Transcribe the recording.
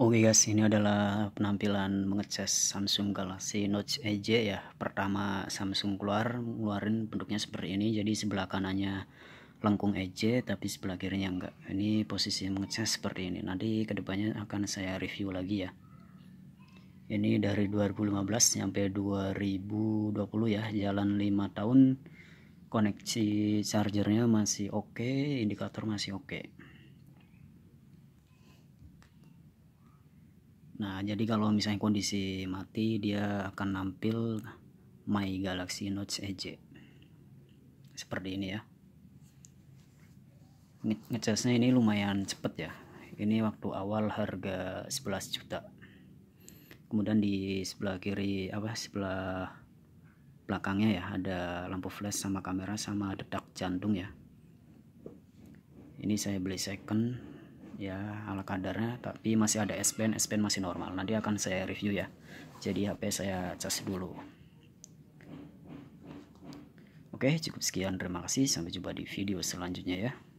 Oke okay guys, ini adalah penampilan mengecas Samsung Galaxy Note EJ ya. Pertama Samsung keluar, ngeluarin bentuknya seperti ini. Jadi sebelah kanannya lengkung EJ, tapi sebelah kirinya enggak. Ini posisi mengecas seperti ini. Nanti kedepannya akan saya review lagi ya. Ini dari 2015 sampai 2020 ya, jalan 5 tahun. Koneksi chargernya masih oke, okay, indikator masih oke. Okay. Nah, jadi kalau misalnya kondisi mati, dia akan nampil My Galaxy Note Edge Seperti ini ya. Ngecasnya ini lumayan cepet ya. Ini waktu awal harga 11 juta. Kemudian di sebelah kiri apa sebelah belakangnya ya ada lampu flash sama kamera sama detak jantung ya. Ini saya beli second ya ala kadarnya tapi masih ada S Pen S Pen masih normal nanti akan saya review ya jadi HP saya cas dulu Oke cukup sekian terima kasih sampai jumpa di video selanjutnya ya